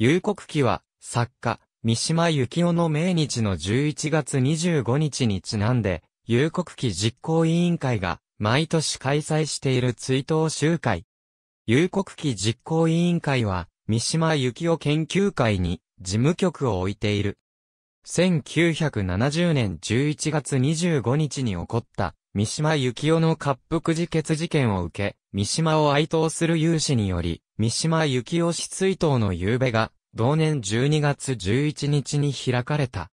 夕刻記は、作家、三島幸紀夫の命日の11月25日にちなんで、夕刻記実行委員会が、毎年開催している追悼集会。夕刻記実行委員会は、三島幸紀夫研究会に、事務局を置いている。1970年11月25日に起こった三島由紀夫の滑腹自決事件を受け、三島を哀悼する有志により、三島由紀夫追悼の夕べが、同年12月11日に開かれた。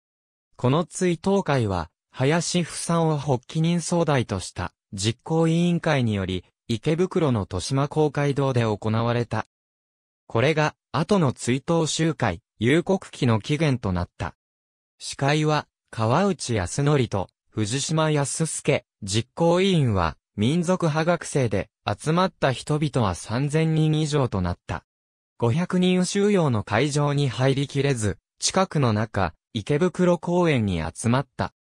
この追悼会は、林不さんを発起人総代とした実行委員会により、池袋の豊島公会堂で行われた。これが、後の追悼集会、夕刻期の起源となった。司会は、川内康則と、藤島康介、実行委員は民族派学生で集まった人々は3000人以上となった。500人収容の会場に入りきれず、近くの中、池袋公園に集まった。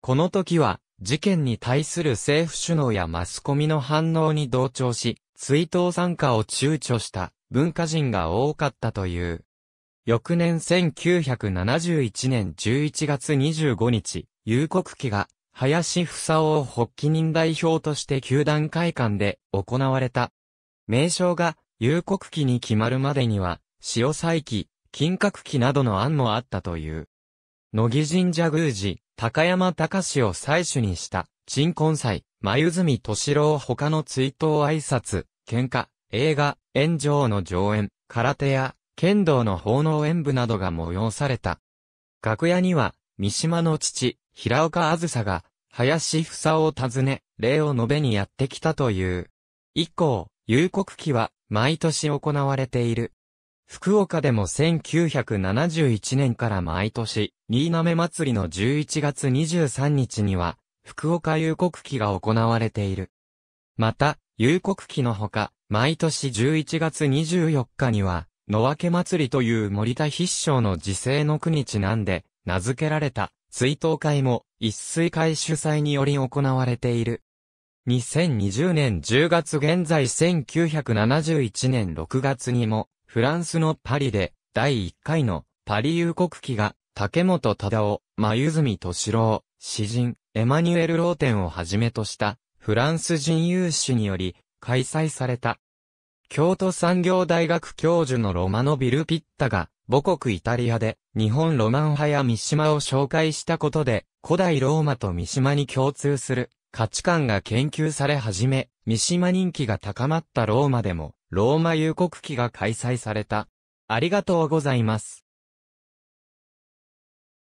この時は、事件に対する政府首脳やマスコミの反応に同調し、追悼参加を躊躇した文化人が多かったという。翌年1971年11月25日、有告期が林房夫を発起人代表として球団会館で行われた。名称が有国旗に決まるまでには、潮祭旗、金閣旗などの案もあったという。野木神社宮司、高山隆を採取にした、鎮魂祭、眉住敏郎他の追悼挨拶、喧嘩、映画、炎上の上演、空手や、剣道の奉納演舞などが催された。楽屋には、三島の父、平岡あずさが、林房を訪ね、礼を述べにやってきたという。以降、夕刻期は、毎年行われている。福岡でも1971年から毎年、新滑祭りの11月23日には、福岡夕刻期が行われている。また、夕刻期のほか、毎年11月24日には、野分け祭りという森田必勝の自生の国にちなんで、名付けられた追悼会も一水会主催により行われている。2020年10月現在1971年6月にもフランスのパリで第1回のパリ有国旗が竹本忠夫、真泉敏郎、詩人、エマニュエル・ローテンをはじめとしたフランス人有志により開催された。京都産業大学教授のロマノ・ビル・ピッタが、母国イタリアで、日本ロマン派や三島を紹介したことで、古代ローマと三島に共通する価値観が研究され始め、三島人気が高まったローマでも、ローマ遊国期が開催された。ありがとうございます。